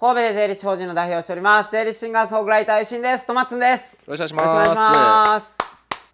神戸で税理士法人の代表をしております。税理士シンガーソングライター、石井です。とまつんです。よろしくお願いします。よろしくお願いします。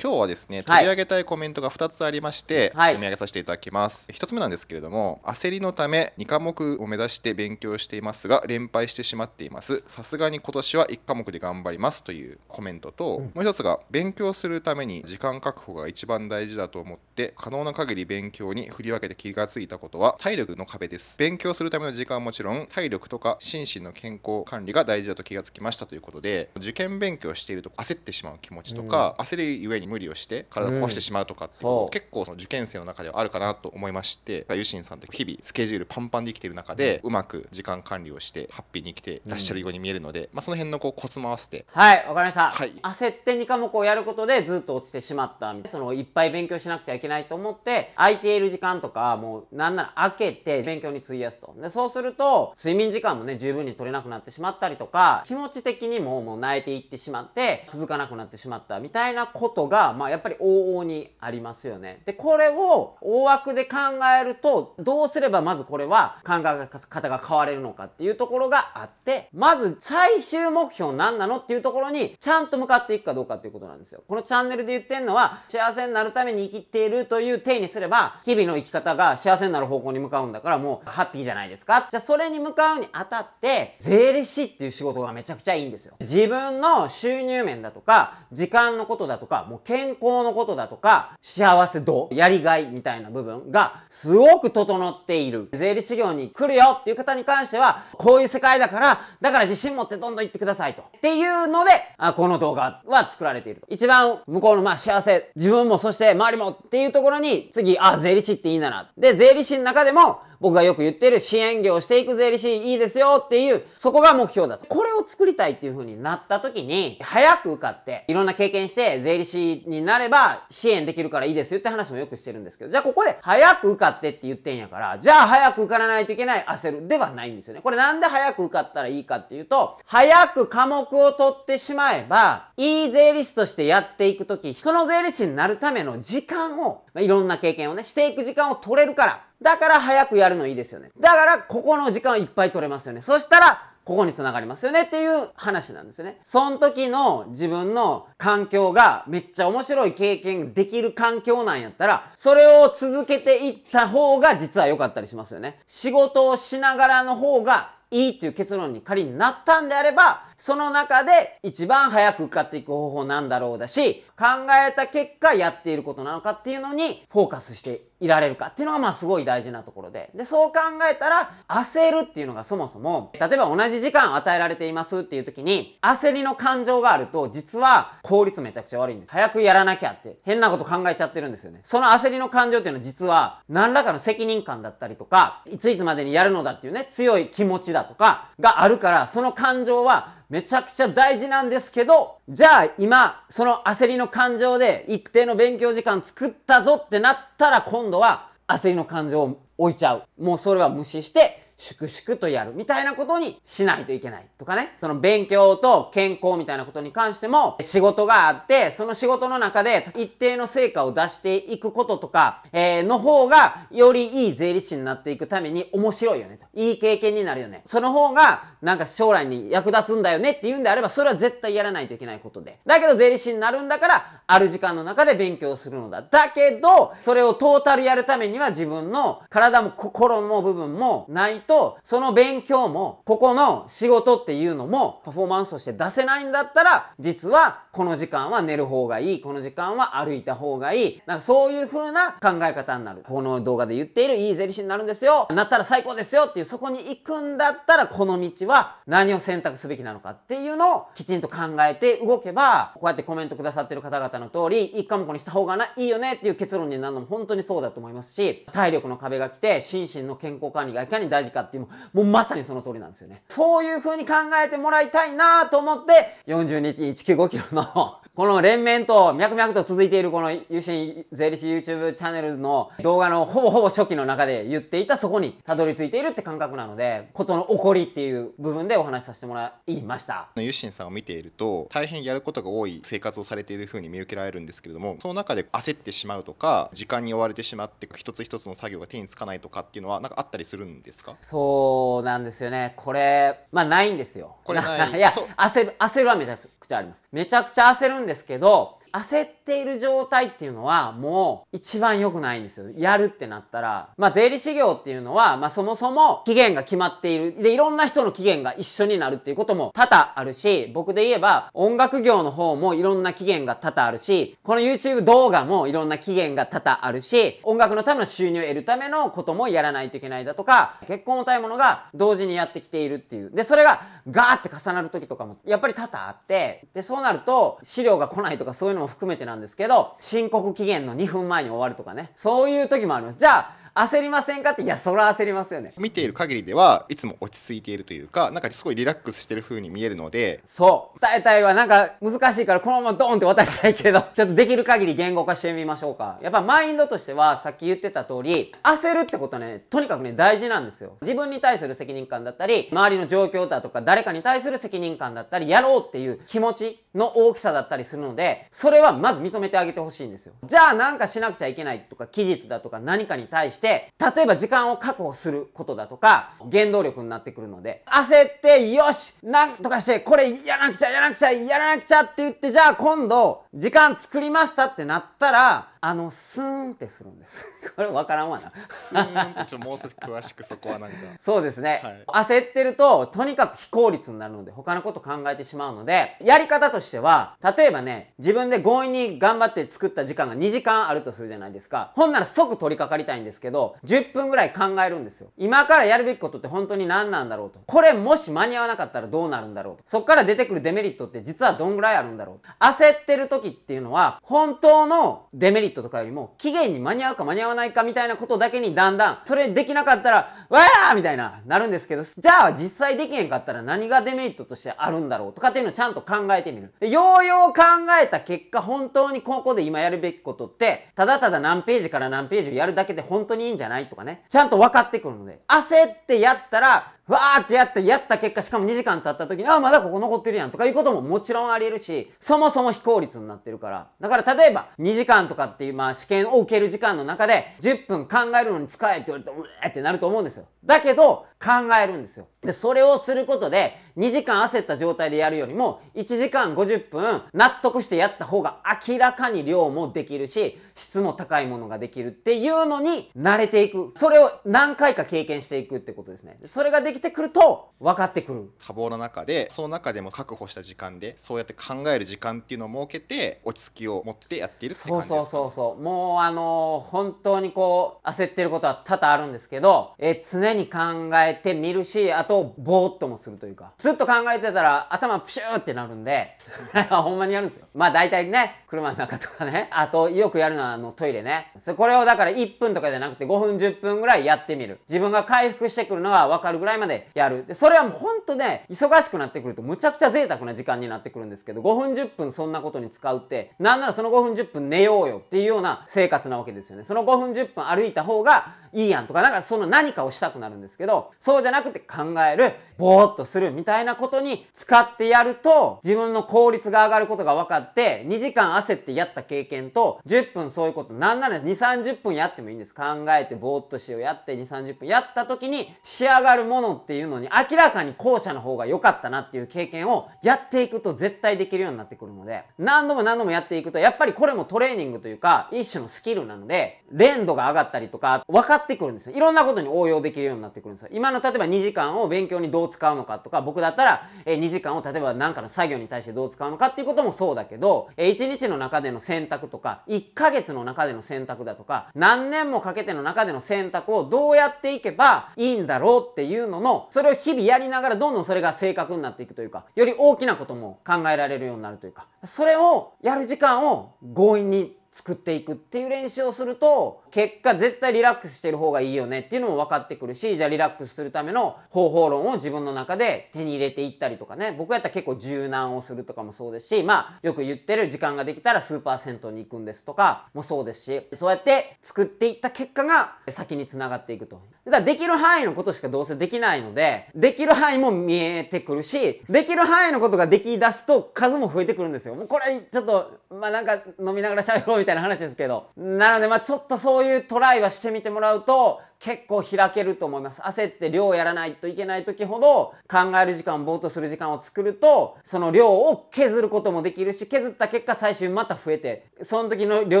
今日はですね取り上げたいコメントが2つありまして、はい、読み上げさせていただきます、1つ目なんですけれども焦りのため2科目を目指して勉強していますが連敗してしまっていますさすがに今年は1科目で頑張りますというコメントと、うん、もう1つが勉強するために時間確保が一番大事だと思って可能な限り勉強に振り分けて気がついたことは体力の壁です勉強するための時間はもちろん体力とか心身の健康管理が大事だと気がつきましたということで受験勉強していると焦ってしまう気持ちとか、うん、焦りゆえに無理をして体を壊してしまうとかっていう、ん、結構その受験生の中ではあるかなと思いましてユシンさんって日々スケジュールパンパンで生きてる中で、うん、うまく時間管理をしてハッピーに生きてらっしゃるように見えるので、うん、まあ、その辺のこうコツも合わせてはいわかりました、はい、焦って2科目をやることでずっと落ちてしまったそのいっぱい勉強しなくちゃいけないと思って空いている時間とかもうなんなら開けて勉強に費やすとでそうすると睡眠時間もね十分に取れなくなってしまったりとか気持ち的にももう泣いていってしまって続かなくなってしまったみたいなことがまあ、やっぱり往々にありますよね。で、これを大枠で考えると、どうすればまずこれは考え方が変われるのかっていうところがあって、まず最終目標何なのっていうところに、ちゃんと向かっていくかどうかっていうことなんですよ。このチャンネルで言ってんのは、幸せになるために生きているという体にすれば、日々の生き方が幸せになる方向に向かうんだから、もうハッピーじゃないですか。じゃあ、それに向かうにあたって、税理士っていう仕事がめちゃくちゃいいんですよ。自分の収入面だとか、時間のことだとか、もう健康のことだとか、幸せ度、やりがいみたいな部分がすごく整っている。税理士業に来るよっていう方に関しては、こういう世界だから、だから自信持ってどんどん行ってくださいと。っていうので、あこの動画は作られている一番向こうのまあ幸せ、自分もそして周りもっていうところに、次、あ、税理士っていいんだな。で、税理士の中でも、僕がよく言ってる支援業していく税理士いいですよっていう、そこが目標だと。これを作りたいっていう風になった時に、早く受かって、いろんな経験して税理士になれば支援できるからいいですよって話もよくしてるんですけど、じゃあここで早く受かってって言ってんやから、じゃあ早く受からないといけない焦るではないんですよね。これなんで早く受かったらいいかっていうと、早く科目を取ってしまえば、いい税理士としてやっていくとき、人の税理士になるための時間を、まいろんな経験をね、していく時間を取れるから、だから早くやるのいいですよね。だからここの時間いっぱい取れますよね。そしたら、ここに繋がりますよねっていう話なんですね。その時の自分の環境がめっちゃ面白い経験できる環境なんやったら、それを続けていった方が実は良かったりしますよね。仕事をしながらの方がいいっていう結論に仮になったんであれば、その中で一番早く受かっていく方法なんだろうだし、考えた結果やっていることなのかっていうのにフォーカスしていられるかっていうのがまあすごい大事なところで。で、そう考えたら焦るっていうのがそもそも、例えば同じ時間与えられていますっていう時に焦りの感情があると実は効率めちゃくちゃ悪いんです。早くやらなきゃって変なこと考えちゃってるんですよね。その焦りの感情っていうのは実は何らかの責任感だったりとか、いついつまでにやるのだっていうね、強い気持ちだとかがあるから、その感情はめちゃくちゃ大事なんですけど、じゃあ今、その焦りの感情で一定の勉強時間作ったぞってなったら今度は焦りの感情を置いちゃう。もうそれは無視して、粛々とやるみたいなことにしないといけないとかね。その勉強と健康みたいなことに関しても仕事があって、その仕事の中で一定の成果を出していくこととか、えー、の方がよりいい税理士になっていくために面白いよねと。いい経験になるよね。その方がなんか将来に役立つんだよねっていうんであれば、それは絶対やらないといけないことで。だけど税理士になるんだから、ある時間の中で勉強するのだ。だけど、それをトータルやるためには自分の体も心も部分もないととその勉強もここの仕事っていうのもパフォーマンスとして出せないんだったら実はこの時間は寝る方がいいこの時間は歩いた方がいいなんかそういう風な考え方になるこの動画で言っているいい税理士になるんですよなったら最高ですよっていうそこに行くんだったらこの道は何を選択すべきなのかっていうのをきちんと考えて動けばこうやってコメントくださってる方々の通り1科目にした方がいいよねっていう結論になるのも本当にそうだと思いますし体力の壁が来て心身の健康管理がいかに大事かかっていう、もうまさにその通りなんですよね。そういう風に考えてもらいたいなと思って、40日195キロのこの連綿と脈々と続いているこのしん税理士 YouTube チャンネルの動画のほぼほぼ初期の中で言っていたそこにたどり着いているって感覚なので、ことの起こりっていう部分でお話しさせてもらいました。ゆしんさんを見ていると、大変やることが多い生活をされているふうに見受けられるんですけれども、その中で焦ってしまうとか、時間に追われてしまって、一つ一つの作業が手につかないとかっていうのは、なんかあったりするんですかそうなんですよね。これ、まあないんですよ。これない。いや、焦る、焦るはめちゃくちゃあります。めちゃくちゃ焦るんですけど、焦っている状態っていうのはもう一番良くないんですよ。やるってなったら、まあ税理士業っていうのは、まあそもそも期限が決まっている。で、いろんな人の期限が一緒になるっていうことも多々あるし、僕で言えば音楽業の方もいろんな期限が多々あるし、この YouTube 動画もいろんな期限が多々あるし、音楽のための収入を得るためのこともやらないといけないだとか、結婚をたいものが同時にやってきているっていう。で、それがガーって重なる時とかもやっぱり多々あって、で、そうなると資料が来ないとかそういうのも含めてなんですけど、申告期限の2分前に終わるとかね。そういう時もあります。じゃあ、焦りませんかっていやそら焦りますよね見ている限りではいつも落ち着いているというかなんかすごいリラックスしてる風に見えるのでそう伝えたいはなんか難しいからこのままドンって渡したいけど ちょっとできる限り言語化してみましょうかやっぱマインドとしてはさっき言ってた通り焦るってことねとにかくね大事なんですよ自分に対する責任感だったり周りの状況だとか誰かに対する責任感だったりやろうっていう気持ちの大きさだったりするのでそれはまず認めてあげてほしいんですよじゃあなんかしなくちゃいけないとか期日だとか何かに対してして例えば時間を確保することだとか原動力になってくるので焦ってよしなんとかしてこれやらなくちゃやらなくちゃやらなくちゃって言ってじゃあ今度時間作りましたってなったらあのスーンってするんです これ分からんわなスーンってちょっともう少し詳しくそこはなんか そうですね、はい、焦ってるととにかく非効率になるので他のこと考えてしまうのでやり方としては例えばね自分で強引に頑張って作った時間が2時間あるとするじゃないですかほんなら即取り掛かりたいんですけどど、10分ぐらい考えるんですよ。今からやるべきことって本当に何なんだろうと。これもし間に合わなかったらどうなるんだろうと。そっから出てくるデメリットって実はどんぐらいあるんだろう。焦ってる時っていうのは、本当のデメリットとかよりも、期限に間に合うか間に合わないかみたいなことだけにだんだん、それできなかったら、わーみたいな、なるんですけど、じゃあ実際できへんかったら何がデメリットとしてあるんだろうとかっていうのをちゃんと考えてみる。でようよう考えた結果、本当にここで今やるべきことって、ただただ何ページから何ページをやるだけで本当にいいんじゃないとかね、ちゃんと分かってくるので、焦ってやったら、わーってやって、やった結果、しかも2時間経った時に、あ、まだここ残ってるやんとかいうことももちろんあり得るし、そもそも非効率になってるから。だから例えば、2時間とかっていう、まあ試験を受ける時間の中で、10分考えるのに使えって言われて、うえってなると思うんですよ。だけど考えるんですよ。で、それをすることで2時間焦った状態でやるよりも1時間50分納得してやった方が明らかに量もできるし質も高いものができるっていうのに慣れていく。それを何回か経験していくってことですね。それができてくると分かってくる。多忙の中で、その中でも確保した時間でそうやって考える時間っていうのを設けて落ち着きを持ってやっているって感じですか、そうそうそうそう。もうあのー、本当にこう焦ってることは多々あるんですけど、え常常に考えてみるし、あと、ぼーっともするというか、ずっと考えてたら頭プシューってなるんで、ほんまにやるんですよ。まあ大体ね、車の中とかね、あと、よくやるのはあのトイレね。これをだから1分とかじゃなくて5分10分ぐらいやってみる。自分が回復してくるのがわかるぐらいまでやる。で、それはもうほんとね、忙しくなってくるとむちゃくちゃ贅沢な時間になってくるんですけど、5分10分そんなことに使うって、なんならその5分10分寝ようよっていうような生活なわけですよね。その5分10分歩いた方がいいやんとか、なんかその何かをしたくなるんですけど、そうじゃなくて考える、ぼーっとするみたいなことに使ってやると、自分の効率が上がることが分かって、2時間焦ってやった経験と、10分そういうこと、なんなら2、30分やってもいいんです。考えてぼーっとしようやって2、30分やった時に仕上がるものっていうのに明らかに後者の方が良かったなっていう経験をやっていくと絶対できるようになってくるので、何度も何度もやっていくと、やっぱりこれもトレーニングというか、一種のスキルなので、練度が上がったりとか、分かってくるんですよ。いろんなことに応用できるようようになってくるんですよ。今の例えば2時間を勉強にどう使うのかとか、僕だったら、え2時間を例えば何かの作業に対してどう使うのかっていうこともそうだけど、え1日の中での選択とか、1ヶ月の中での選択だとか、何年もかけての中での選択をどうやっていけばいいんだろうっていうのの、それを日々やりながらどんどんそれが正確になっていくというか、より大きなことも考えられるようになるというか、それをやる時間を強引に作っていくっていう練習をすると結果絶対リラックスしてる方がいいよねっていうのも分かってくるしじゃあリラックスするための方法論を自分の中で手に入れていったりとかね僕やったら結構柔軟をするとかもそうですしまあよく言ってる時間ができたらスーパー銭湯に行くんですとかもそうですしそうやって作っていった結果が先につながっていくと。だからできる範囲のことしかどうせできないのでできる範囲も見えてくるしできる範囲のことができ出すと数も増えてくるんですよ。もうこれちょっとまあなんか飲みながら喋ろうみたいな話ですけど。なので、まあちょっとそういうトライはしてみてもらうと、結構開けると思います。焦って量をやらないといけない時ほど考える時間、ぼーっとする時間を作ると、その量を削ることもできるし、削った結果最終また増えて、その時の量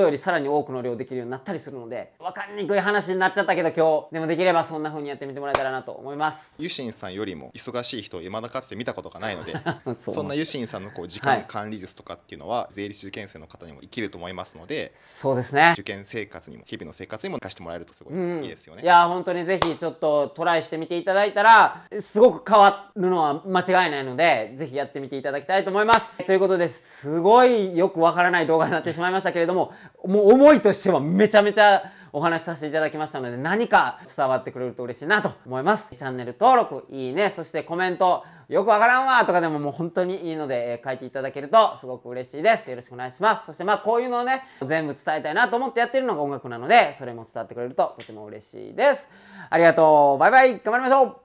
よりさらに多くの量できるようになったりするので、わかりにくい話になっちゃったけど今日、でもできればそんな風にやってみてもらえたらなと思います。ユシンさんよりも忙しい人を未だかつて見たことがないので、そそんなユシンさんのこう時間管理術とかっていうのは、はい、税理士受験生の方にも生きると思いますので、そうですね。受験生活にも、日々の生活にも活かしてもらえるとすごいいいですよね。や本当にぜひちょっとトライしてみていただいたら、すごく変わるのは間違いないので、ぜひやってみていただきたいと思います。ということです、すごいよくわからない動画になってしまいましたけれども、もう思いとしてはめちゃめちゃお話しさせていただきましたので、何か伝わってくれると嬉しいなと思います。チャンネル登録、いいね、そしてコメント、よくわからんわとかでももう本当にいいので、えー、書いていただけるとすごく嬉しいです。よろしくお願いします。そしてまあこういうのをね、全部伝えたいなと思ってやってるのが音楽なので、それも伝わってくれるととても嬉しいです。ありがとう。バイバイ。頑張りましょう。